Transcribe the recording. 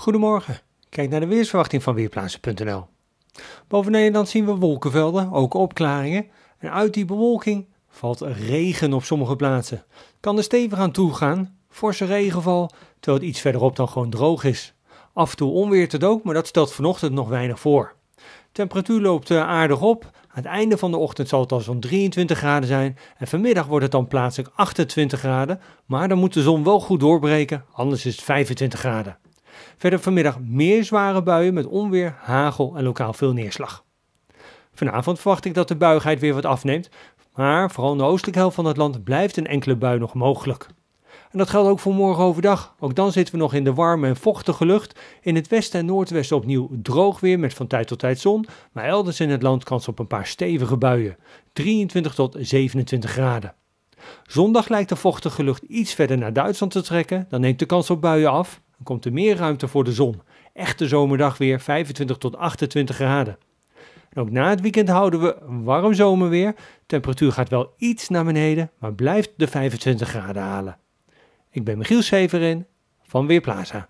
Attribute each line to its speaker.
Speaker 1: Goedemorgen, kijk naar de weersverwachting van Weerplaatsen.nl. Boven Nederland zien we wolkenvelden, ook opklaringen. En uit die bewolking valt regen op sommige plaatsen. Kan er stevig aan toegaan, forse regenval, terwijl het iets verderop dan gewoon droog is. Af en toe onweert het ook, maar dat stelt vanochtend nog weinig voor. Temperatuur loopt eh, aardig op. Aan het einde van de ochtend zal het al zo'n 23 graden zijn. En vanmiddag wordt het dan plaatselijk 28 graden. Maar dan moet de zon wel goed doorbreken, anders is het 25 graden. Verder vanmiddag meer zware buien met onweer, hagel en lokaal veel neerslag. Vanavond verwacht ik dat de buigheid weer wat afneemt, maar vooral in de oostelijke helft van het land blijft een enkele bui nog mogelijk. En dat geldt ook voor morgen overdag. Ook dan zitten we nog in de warme en vochtige lucht. In het westen en noordwesten opnieuw droog weer met van tijd tot tijd zon. Maar elders in het land kans op een paar stevige buien. 23 tot 27 graden. Zondag lijkt de vochtige lucht iets verder naar Duitsland te trekken. Dan neemt de kans op buien af komt er meer ruimte voor de zon. Echte zomerdag weer 25 tot 28 graden. En ook na het weekend houden we warm zomerweer. Temperatuur gaat wel iets naar beneden, maar blijft de 25 graden halen. Ik ben Michiel Severin van Weerplaza.